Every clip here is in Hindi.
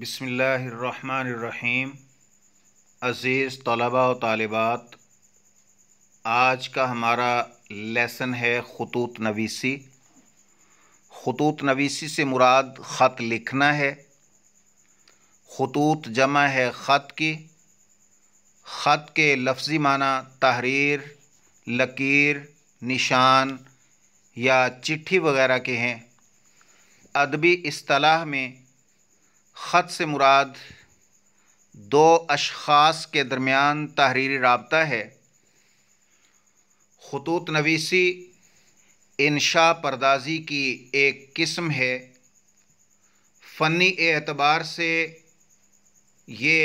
बसमीम अज़ीज़ तलबा व तालबात आज का हमारा लेसन है ख़तूत नवीसी ख़तूत नवीसी से मुराद ख़त लिखना है ख़तूत जमा है ख़त की ख़त के लफ्ज़ी माना तहरीर लकीर निशान या चिट्ठी वगैरह के हैं अदबी असलाह में ख़त से मुराद दो अशास के दरमियान तहरीरी रबता है खतूत नवीसी इनशा परदाजी की एक किस्म है फ़नी एतबार से ये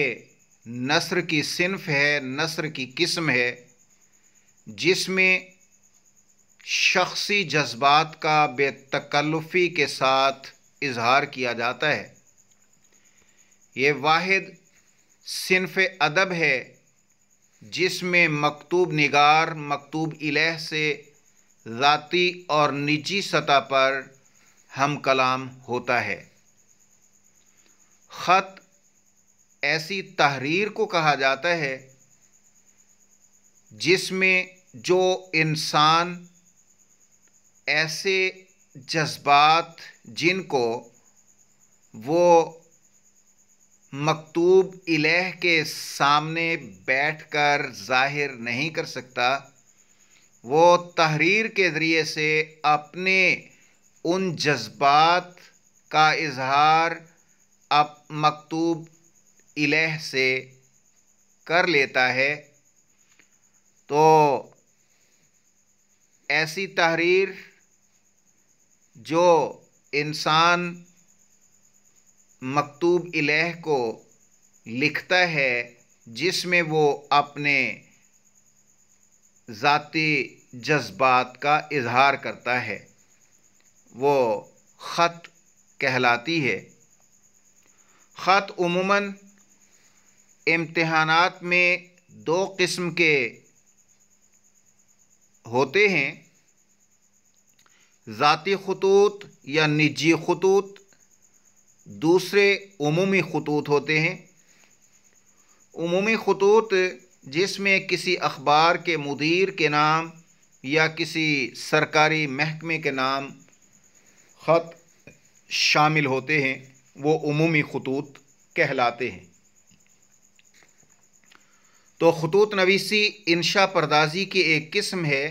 नसर की सिनफ है नसर की किस्म है जिसमें शख्सी जज्बात का बेतकल्फ़ी के साथ इजहार किया जाता है ये वाहिद सिनफ अदब है जिसमें मकतूब निगार मकतूब इलेह से ज़ाती और निजी सतह पर हम कलाम होता है ख़त ऐसी तहरीर को कहा जाता है जिसमें जो इंसान ऐसे जज्बात जिनको वो मकतूब इलेह के सामने बैठकर जाहिर नहीं कर सकता वो तहरीर के ज़रिए से अपने उन जज्बात का इजहार अब मकतूब इलेह से कर लेता है तो ऐसी तहरीर जो इंसान मकतूब इलेह को लिखता है जिसमें वो अपने ज़ाती जज्बात का इजहार करता है वो ख़त कहलाती है ख़त उमूमन इम्तहानात में दो किस्म के होते हैं ज़ाती खतूत या निजी खतूत दूसरे उमूमी खतूत होते हैं उमूमी खतूत जिसमें किसी अखबार के मुदीर के नाम या किसी सरकारी महकमे के नाम ख़त शामिल होते हैं वो उमूमी खतूत कहलाते हैं तो खतूत नवीसी इंशा परदाजी की एक किस्म है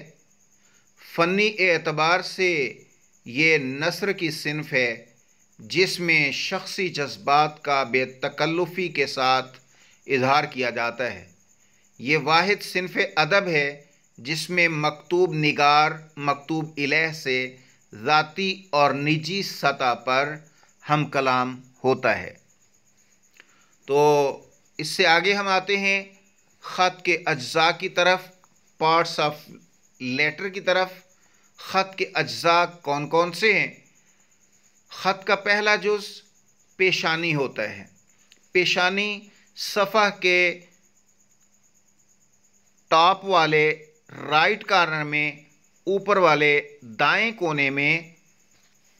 फ़नी एतबार से ये नसर की सिनफ है जिसमें शख्सी जज्बात का बेतकल्लुफ़ी के साथ इजहार किया जाता है ये वाद सिनफ अदब है जिसमें मकतूब निगार मकतूब इलेह से ज़ाती और निजी सतह पर हम कलाम होता है तो इससे आगे हम आते हैं ख़त के अज्जा की तरफ पार्ट्स ऑफ लेटर की तरफ ख़त के अज्जा कौन कौन से हैं ख़त का पहला जुज पेशानी होता है पेशानी सफ़ा के टॉप वाले राइट कार्नर में ऊपर वाले दाएं कोने में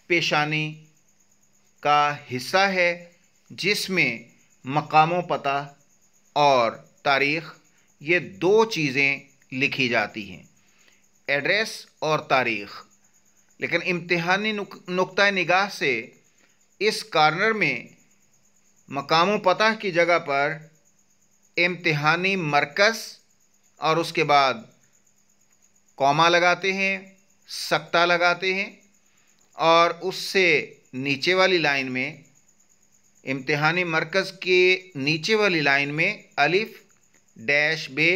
पेशानी का हिस्सा है जिसमें मकामों पता और तारीख़ ये दो चीज़ें लिखी जाती हैं एड्रेस और तारीख़ लेकिन इम्तहानी नुक़ निगाह से इस कार्नर में मकाम पता की जगह पर इम्तहानी मरकज़ और उसके बाद कौमा लगाते हैं सक्ता लगाते हैं और उससे नीचे वाली लाइन में इम्तहानी मरकज़ के नीचे वाली लाइन में अलिफ डैश बे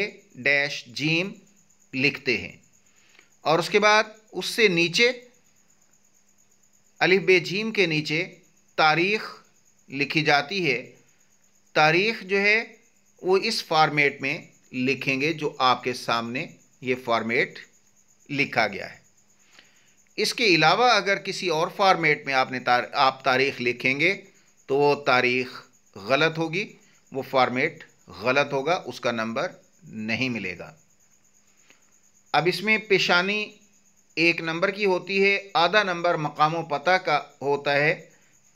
डैश जीम लिखते हैं और उसके बाद उससे नीचे अली बेजीम के नीचे तारीख़ लिखी जाती है तारीख़ जो है वो इस फॉर्मेट में लिखेंगे जो आपके सामने ये फॉर्मेट लिखा गया है इसके अलावा अगर किसी और फॉर्मेट में आपने तार, आप तारीख़ लिखेंगे तो वो तारीख़ गलत होगी वो फॉर्मेट गलत होगा उसका नंबर नहीं मिलेगा अब इसमें पेशानी एक नंबर की होती है आधा नंबर मकाम पता का होता है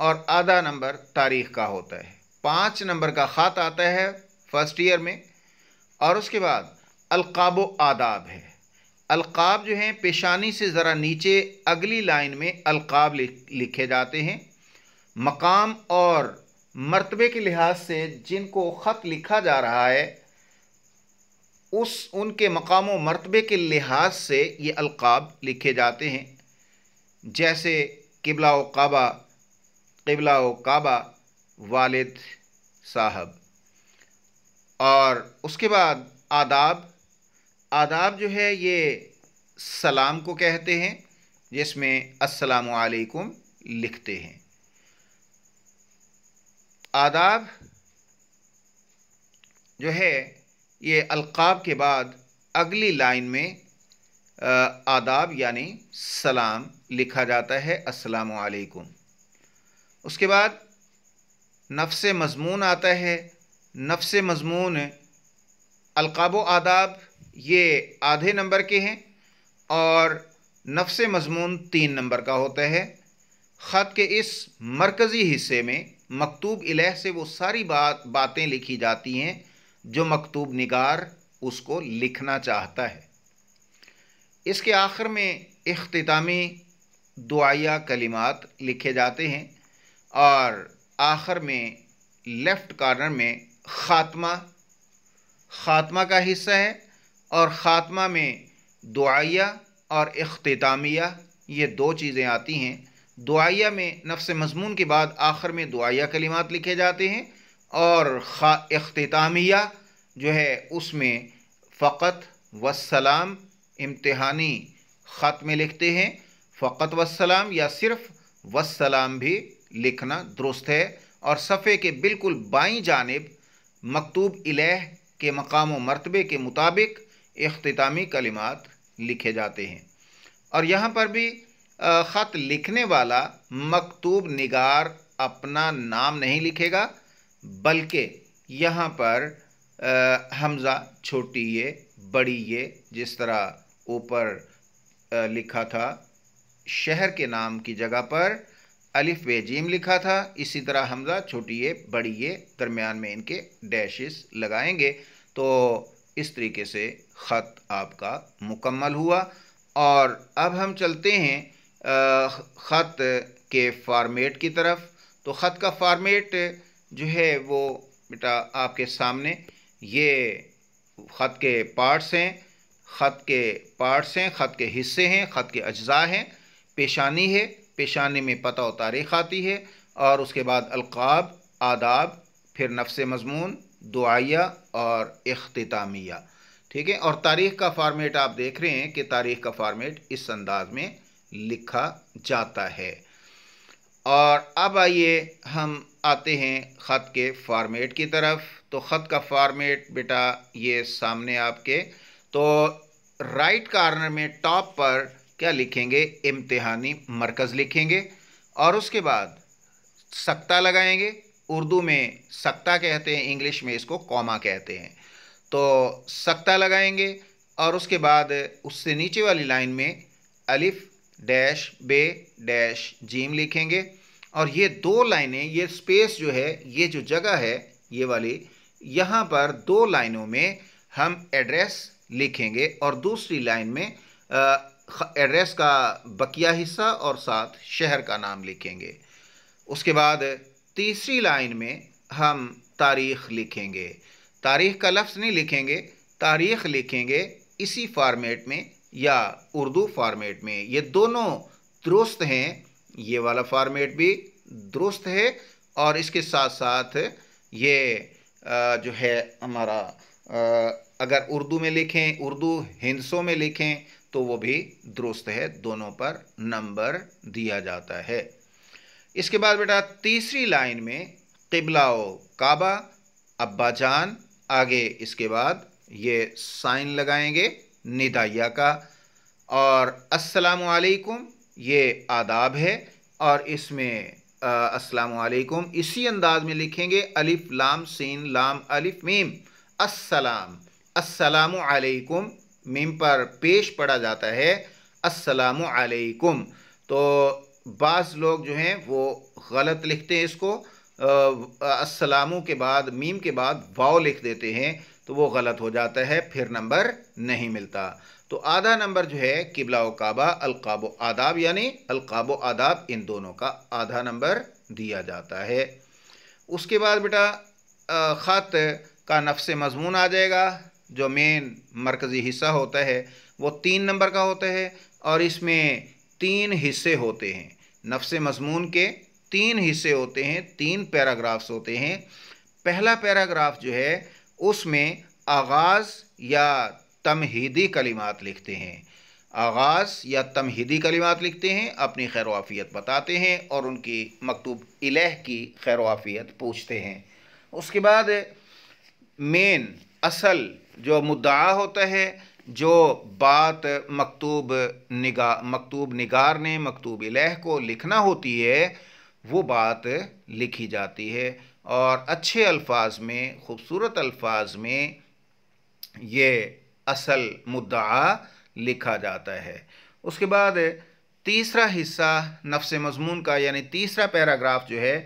और आधा नंबर तारीख का होता है पाँच नंबर का ख़त आता है फर्स्ट ईयर में और उसके बाद अलकाब आदाब है अलकाब जो हैं पेशानी से ज़रा नीचे अगली लाइन में अलकाब लिखे जाते हैं मकाम और मरतबे के लिहाज से जिनको ख़त लिखा जा रहा है उस उनके मकाम व मरतबे के लिहाज से ये अलकाब लिखे जाते हैं जैसे किबला व काबा किबला व काबा वालिद साहब और उसके बाद आदाब आदाब जो है ये सलाम को कहते हैं जिसमें अस्सलाम लिखते हैं आदाब जो है ये अलकाब के बाद अगली लाइन में आदाब यानी सलाम लिखा जाता है अस्सलाम वालेकुम उसके बाद नफ्स मजमून आता है नफ्स मजमून अलकाब आदाब ये आधे नंबर के हैं और नफ्स मजमून तीन नंबर का होता है ख़त के इस मरकज़ी हिस्से में मकतूब इलह से वो सारी बात बातें लिखी जाती हैं जो मकतूब निगार उसको लिखना चाहता है इसके आखिर में अख्तामी दुआया कलिमात लिखे जाते हैं और आखिर में लेफ़्ट कॉर्नर में ख़ात्मा ख़ात्मा का हिस्सा है और ख़ात्मा में दुआया और अख्तामिया ये दो चीज़ें आती हैं दुआया में नफ्स मजमून के बाद आखिर में दुआया कलिमात लिखे जाते हैं और खा अख्तामिया जो है उसमें फ़क़त वसलाम इम्तहानी ख़त में लिखते हैं फ़क़त वसलाम या सिर्फ वसलाम भी लिखना दुरुस्त है और सफ़े के बिल्कुल बाई जानब मकतूब इलेह के मकाम मरतबे के मुताबिक अख्तामी कलिमात लिखे जाते हैं और यहाँ पर भी ख़त लिखने वाला मकतूब निगार अपना नाम नहीं लिखेगा बल्कि यहाँ पर हमज़ा छोटी ये बड़ी ये जिस तरह ऊपर लिखा था शहर के नाम की जगह पर अलिफ बेजीम लिखा था इसी तरह हमज़ा छोटी ये बड़ी ये दरमियान में इनके डैशेस लगाएंगे तो इस तरीके से ख़त आपका मुकम्मल हुआ और अब हम चलते हैं ख़त के फार्मेट की तरफ तो ख़त का फार्मेट जो है वो बेटा आपके सामने ये ख़त के पार्ट्स हैं ख़त के पार्ट्स हैं ख़त के हिस्से हैं ख़त के अज्जा हैं पेशानी है पेशानी में पता व तारीख आती है और उसके बाद अलकाब आदाब फिर नफ्स मजमून दुआया और अख्तामिया ठीक है और तारीख़ का फार्मेट आप देख रहे हैं कि तारीख़ का फार्मेट इस अंदाज में लिखा जाता है और अब आइए हम आते हैं ख़त के फॉर्मेट की तरफ तो ख़त का फॉर्मेट बेटा ये सामने आपके तो राइट कार्नर में टॉप पर क्या लिखेंगे इम्तिहानी मरकज़ लिखेंगे और उसके बाद सक्ता लगाएंगे उर्दू में सक्ता कहते हैं इंग्लिश में इसको कॉमा कहते हैं तो सक्ता लगाएंगे और उसके बाद उससे नीचे वाली लाइन में अलिफ़ डैश बे डैश जीम लिखेंगे और ये दो लाइनें ये स्पेस जो है ये जो जगह है ये वाली यहाँ पर दो लाइनों में हम एड्रेस लिखेंगे और दूसरी लाइन में एड्रेस का बकिया हिस्सा और साथ शहर का नाम लिखेंगे उसके बाद तीसरी लाइन में हम तारीख लिखेंगे तारीख का लफ्ज़ नहीं लिखेंगे तारीख लिखेंगे इसी फॉर्मेट में या उर्दू फॉर्मेट में ये दोनों दुरुस्त हैं ये वाला फॉर्मेट भी दुरुस्त है और इसके साथ साथ ये जो है हमारा अगर उर्दू में लिखें उर्दू हिंदसों में लिखें तो वो भी दुरुस्त है दोनों पर नंबर दिया जाता है इसके बाद बेटा तीसरी लाइन में किबलाओ काबा अब्बाजान आगे इसके बाद ये साइन लगाएंगे निदाइया का और अस्सलाम वालेकुम ये आदाब है और इसमें अस्सलाम वालेकुम इसी अंदाज में लिखेंगे अलिफ लाम सीन लाम अलिफ मीम अस्सलाम अस्सलाम वालेकुम मीम पर पेश पड़ा जाता है अस्सलाम वालेकुम तो बाज़ लोग जो हैं वो गलत लिखते हैं इसको अस्सलामों के बाद मीम के बाद वाव लिख देते हैं तो वो गलत हो जाता है फिर नंबर नहीं मिलता तो आधा नंबर जो है किबला काबा अलकाब आदाब यानी अलकाब आदाब इन दोनों का आधा नंबर दिया जाता है उसके बाद बेटा ख़त का नफ्स मजमून आ जाएगा जो मेन मरकज़ी हिस्सा होता है वो तीन नंबर का होता है और इसमें तीन हिस्से होते हैं नफ्स मजमून के तीन हिस्से होते हैं तीन पैराग्राफ्स होते हैं पहला पैराग्राफ जो है उसमें आगाज़ या तमहीदी कलिमात लिखते हैं आगाज़ या तमहीदी कलिमात लिखते हैं अपनी खैरवाफ़ियत बताते हैं और उनकी मकतूब इलेह की खैरवाफ़ियत पूछते हैं उसके बाद मेन असल जो मुद्दा होता है जो बात मकतूब निगा मकतूब निगार ने मकतूब इलेह को लिखना होती है वो बात लिखी जाती है और अच्छे अल्फाज में ख़ूबसूरत अल्फाज में ये असल मुद्दा लिखा जाता है उसके बाद तीसरा हिस्सा नफ्स मजमून का यानी तीसरा पैराग्राफ जो है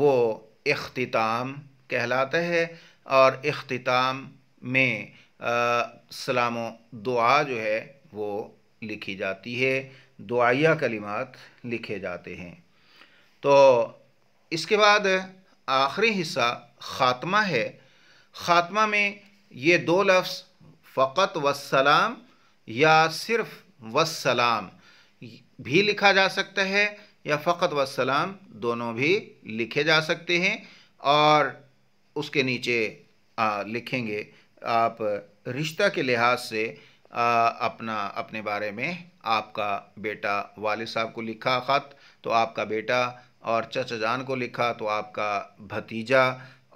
वो अख्ताम कहलाता है और अख्ताम में सलाम दुआ जो है वो लिखी जाती है दुआया कलिमात लिखे जाते हैं तो इसके बाद आखिरी हिस्सा ख़ात्मा है ख़ात्मा में ये दो लफ्ज़ फ़क़त वसलाम या सिर्फ वसलाम भी लिखा जा सकता है या फ़क़त वसलाम दोनों भी लिखे जा सकते हैं और उसके नीचे आ, लिखेंगे आप रिश्ता के लिहाज से आ, अपना अपने बारे में आपका बेटा वाले साहब को लिखा ख़त तो आपका बेटा और चचा जान को लिखा तो आपका भतीजा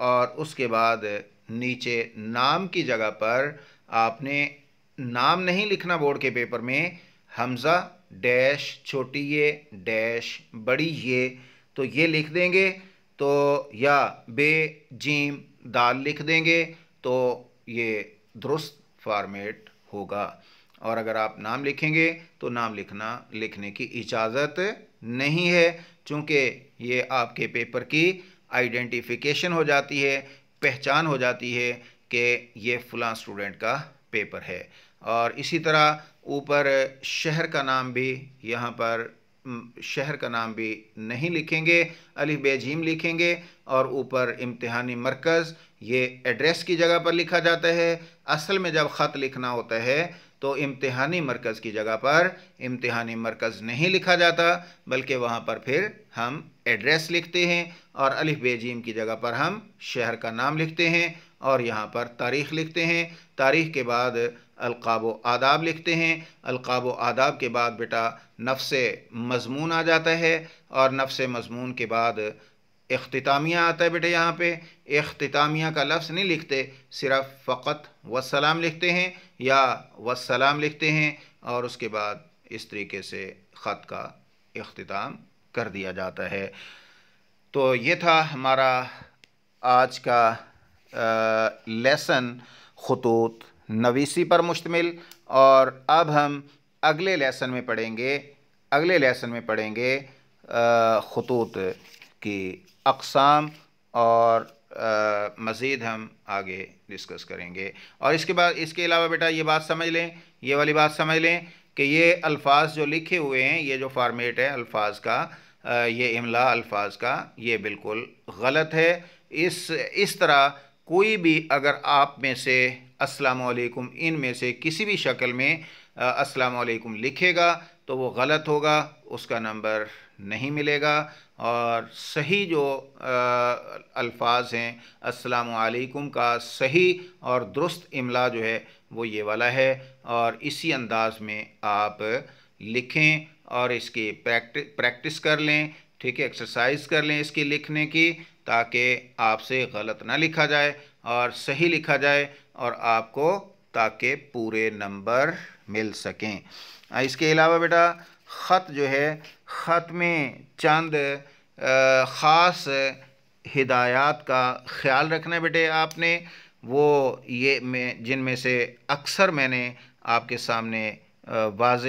और उसके बाद नीचे नाम की जगह पर आपने नाम नहीं लिखना बोर्ड के पेपर में हमज़ा डैश छोटी ये डैश बड़ी ये तो ये लिख देंगे तो या बे जीम दाल लिख देंगे तो ये दुरुस्त फॉर्मेट होगा और अगर आप नाम लिखेंगे तो नाम लिखना लिखने की इजाज़त नहीं है चूँकि ये आपके पेपर की आइडेंटिफिकेशन हो जाती है पहचान हो जाती है कि ये फ़लाँ स्टूडेंट का पेपर है और इसी तरह ऊपर शहर का नाम भी यहाँ पर शहर का नाम भी नहीं लिखेंगे अलिफ बेजीम लिखेंगे और ऊपर इम्तहानी मरकज़ ये एड्रेस की जगह पर लिखा जाता है असल में जब ख़त लिखना होता है तो इम्तिहानी मरकज़ की जगह पर इम्तिहानी मरकज़ नहीं लिखा जाता बल्कि वहाँ पर फिर हम एड्रेस लिखते हैं और अलिफ बेजीम की जगह पर हम शहर का नाम लिखते हैं और यहाँ पर तारीख़ लिखते हैं तारीख़ के बाद अलकाब आदाब लिखते हैं अलकाब आदाब के बाद बेटा नफ्स मजमून आ जाता है और नफ्स मजमून के बाद अख्तामिया आता है बेटे यहाँ पे अख्तामिया का लफ्ज़ नहीं लिखते सिर्फ फ़कत वसलाम लिखते हैं या वसलाम लिखते हैं और उसके बाद इस तरीके से ख़त का अख्ताम कर दिया जाता है तो ये था हमारा आज का लेसन खतूत नवीसी पर मुश्तमिल और अब हम अगले लेसन में पढ़ेंगे अगले लेसन में पढ़ेंगे खतूत की अकसाम और आ, मज़ीद हम आगे डिस्कस करेंगे और इसके बाद इसके अलावा बेटा ये बात समझ लें ये वाली बात समझ लें कि ये अल्फाज जो लिखे हुए हैं ये जो फार्मेट है अल्फाज का आ, ये इमला अल्फाज का ये बिल्कुल गलत है इस इस तरह कोई भी अगर आप में से असलकुम इन में से किसी भी शक्ल में असलकुम लिखेगा तो वो गलत होगा उसका नंबर नहीं मिलेगा और सही जो अल्फाज हैं असलकुम का सही और दुरुस्त इमला जो है वो ये वाला है और इसी अंदाज में आप लिखें और इसकी प्रैक्टिस प्रैक्टिस कर लें ठीक है एक्सरसाइज कर लें इसकी लिखने की ताकि आपसे गलत ना लिखा जाए और सही लिखा जाए और आपको ताकि पूरे नंबर मिल सकें इसके अलावा बेटा ख़त जो है ख़त में चंद ख़ास हिदायत का ख्याल रखना बेटे आपने वो ये जिन जिनमें से अक्सर मैंने आपके सामने वाज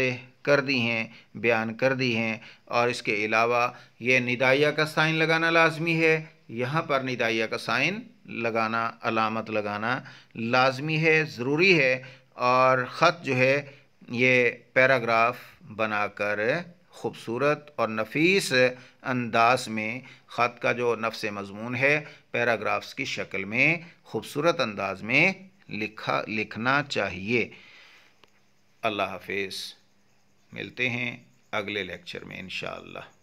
कर दी हैं बयान कर दी हैं और इसके अलावा ये निदाइया का साइन लगाना लाजमी है यहाँ पर निदाइया का साइन लगाना अलामत लगाना लाजमी है ज़रूरी है और ख़त जो है ये पैराग्राफ बनाकर ख़ूबसूरत और नफीस अंदाज में ख़त का जो नफ्स मजमून है पैराग्राफ्स की शक्ल में ख़ूबसूरत अंदाज में लिखा लिखना चाहिए अल्लाह हाफिज़ मिलते हैं अगले लेक्चर में इनशाला